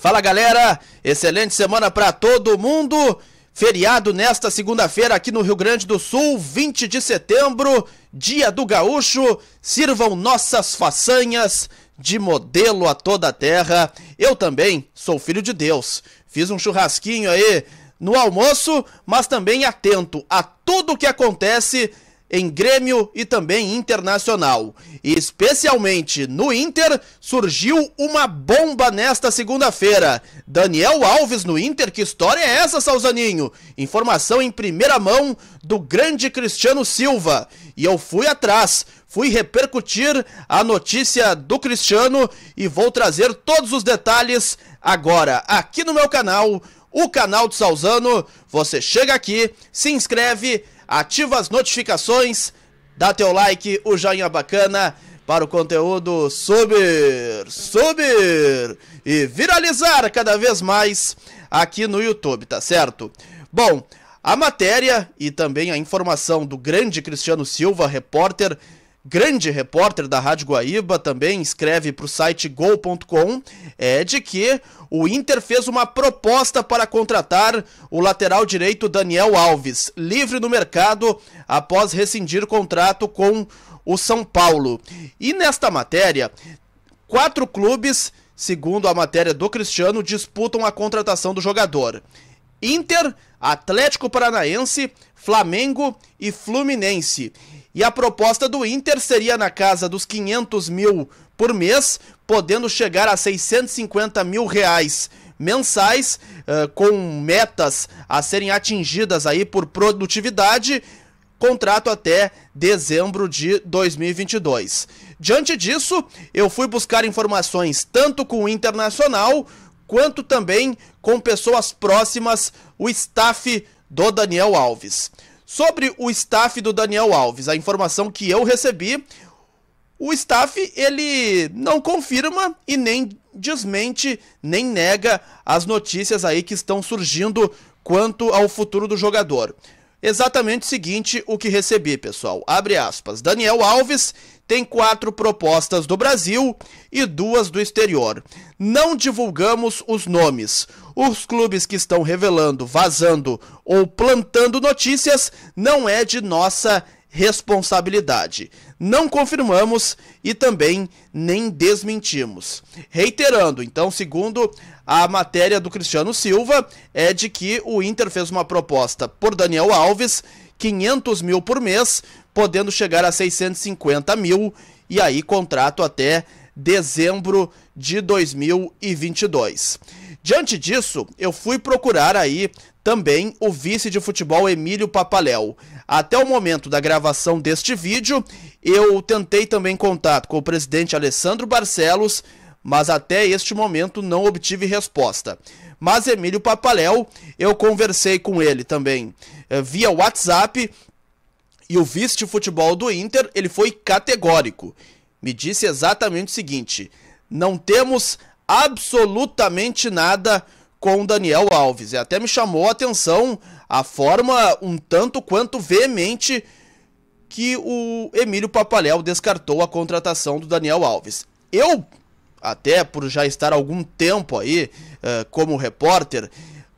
Fala galera, excelente semana para todo mundo. Feriado nesta segunda-feira aqui no Rio Grande do Sul, 20 de setembro, dia do gaúcho. Sirvam nossas façanhas de modelo a toda a terra. Eu também sou filho de Deus. Fiz um churrasquinho aí no almoço, mas também atento a tudo o que acontece em Grêmio e também Internacional. E especialmente no Inter, surgiu uma bomba nesta segunda-feira. Daniel Alves no Inter, que história é essa, Salzaninho? Informação em primeira mão do grande Cristiano Silva. E eu fui atrás, fui repercutir a notícia do Cristiano e vou trazer todos os detalhes agora aqui no meu canal. O canal do Salzano, você chega aqui, se inscreve, ativa as notificações, dá teu like, o joinha bacana para o conteúdo subir, subir e viralizar cada vez mais aqui no YouTube, tá certo? Bom, a matéria e também a informação do grande Cristiano Silva, repórter grande repórter da Rádio Guaíba, também escreve para o site gol.com, é de que o Inter fez uma proposta para contratar o lateral direito Daniel Alves, livre no mercado após rescindir contrato com o São Paulo. E nesta matéria, quatro clubes, segundo a matéria do Cristiano, disputam a contratação do jogador. Inter, Atlético Paranaense, Flamengo e Fluminense. E a proposta do Inter seria na casa dos 500 mil por mês, podendo chegar a 650 mil reais mensais, uh, com metas a serem atingidas aí por produtividade, contrato até dezembro de 2022. Diante disso, eu fui buscar informações tanto com o Internacional quanto também com pessoas próximas, o staff do Daniel Alves. Sobre o staff do Daniel Alves, a informação que eu recebi, o staff ele não confirma e nem desmente, nem nega as notícias aí que estão surgindo quanto ao futuro do jogador. Exatamente o seguinte o que recebi, pessoal. Abre aspas. Daniel Alves tem quatro propostas do Brasil e duas do exterior. Não divulgamos os nomes. Os clubes que estão revelando, vazando ou plantando notícias não é de nossa responsabilidade. Não confirmamos e também nem desmentimos. Reiterando, então, segundo a matéria do Cristiano Silva, é de que o Inter fez uma proposta por Daniel Alves, 500 mil por mês, podendo chegar a 650 mil e aí contrato até dezembro de 2022. Diante disso, eu fui procurar aí também o vice de futebol Emílio Papaléu. Até o momento da gravação deste vídeo, eu tentei também contato com o presidente Alessandro Barcelos, mas até este momento não obtive resposta. Mas Emílio Papaléu, eu conversei com ele também eh, via WhatsApp e o vice de futebol do Inter, ele foi categórico. Me disse exatamente o seguinte: não temos absolutamente nada com Daniel Alves. E até me chamou a atenção a forma um tanto quanto veemente que o Emílio Papaléu descartou a contratação do Daniel Alves. Eu, até por já estar algum tempo aí uh, como repórter,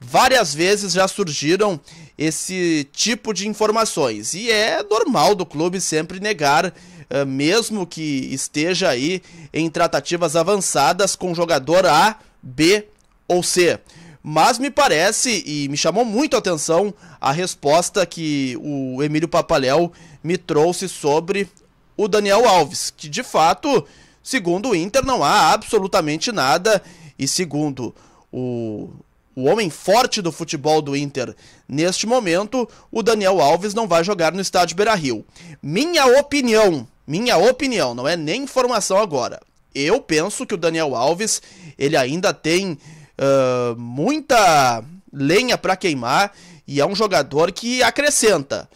várias vezes já surgiram esse tipo de informações. E é normal do clube sempre negar, eh, mesmo que esteja aí em tratativas avançadas com jogador A, B ou C. Mas me parece e me chamou muito a atenção a resposta que o Emílio Papaléu me trouxe sobre o Daniel Alves, que de fato, segundo o Inter, não há absolutamente nada e segundo o o homem forte do futebol do Inter neste momento, o Daniel Alves não vai jogar no estádio Beira-Rio. Minha opinião, minha opinião, não é nem informação agora. Eu penso que o Daniel Alves, ele ainda tem uh, muita lenha para queimar e é um jogador que acrescenta.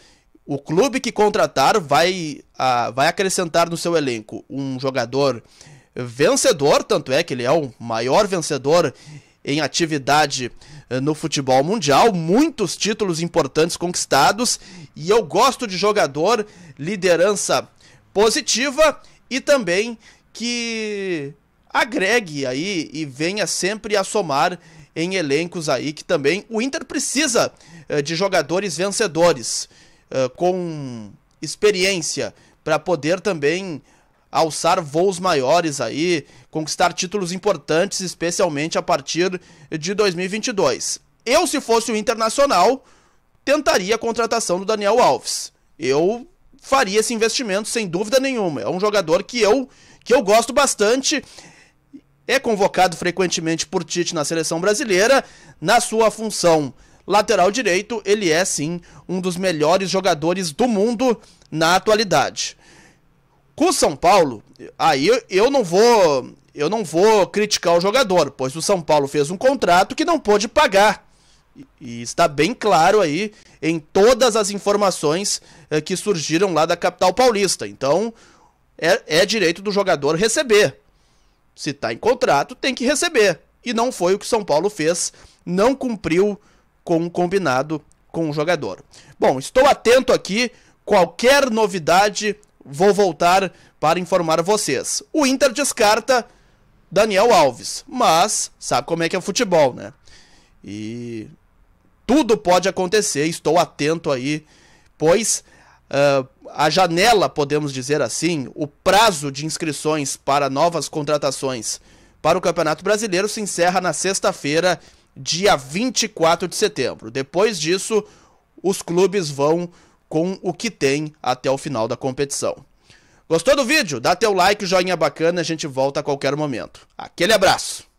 O clube que contratar vai, uh, vai acrescentar no seu elenco um jogador vencedor, tanto é que ele é o maior vencedor em atividade eh, no futebol mundial, muitos títulos importantes conquistados e eu gosto de jogador, liderança positiva e também que agregue aí e venha sempre a somar em elencos aí que também o Inter precisa eh, de jogadores vencedores eh, com experiência para poder também alçar voos maiores aí, conquistar títulos importantes, especialmente a partir de 2022. Eu, se fosse o Internacional, tentaria a contratação do Daniel Alves. Eu faria esse investimento sem dúvida nenhuma. É um jogador que eu que eu gosto bastante. É convocado frequentemente por Tite na seleção brasileira, na sua função lateral direito, ele é sim um dos melhores jogadores do mundo na atualidade. Com o São Paulo, aí eu, não vou eu não vou criticar o jogador, pois o São Paulo fez um contrato que não pôde pagar. E está bem claro aí em todas as informações eh, que surgiram lá da capital paulista. Então, é, é direito do jogador receber. Se está em contrato, tem que receber. E não foi o que o São Paulo fez, não cumpriu com o combinado com o jogador. Bom, estou atento aqui. Qualquer novidade vou voltar para informar vocês. O Inter descarta Daniel Alves, mas sabe como é que é o futebol, né? E tudo pode acontecer, estou atento aí, pois uh, a janela, podemos dizer assim, o prazo de inscrições para novas contratações para o Campeonato Brasileiro se encerra na sexta-feira, dia 24 de setembro. Depois disso, os clubes vão com o que tem até o final da competição. Gostou do vídeo? Dá teu like, joinha bacana, a gente volta a qualquer momento. Aquele abraço!